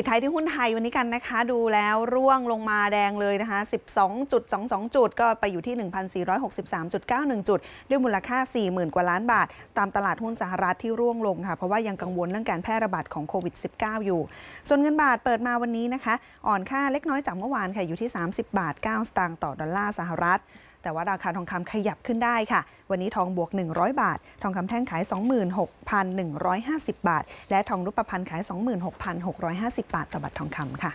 ปิดท้ายที่หุ้นไทยวันนี้กันนะคะ ดูแล้วร่วงลงมาแดงเลยนะคะ 12.22 จุด ก็ไปอยู่ที่ 1,463.91 จุด ด้วยมูลค่า 40,000 กว่าล้านบาท ตามตลาดหุ้นสหรัฐที่ร่วงลงค่ะ เพราะว่ายังกังวลเรื่องการแพร่ระบาดของโควิด -19 อยู่ ส่วนเงินบาทเปิดมาวันนี้นะคะ อ่อนค่าเล็กน้อยจากเมื่อวานค่ะ อยู่ที่ 30 บาท 9 สตางค์ต่อดอลลาร์สหรัฐแต่ว่าราคาทองคำขยับขึ้นได้ค่ะ วันนี้ทองบวก 100 บาท ทองคำแท่งขาย 26,150 บาท และทองรูปพรรณขาย 26,650 บาท ต่อบาททองคำค่ะ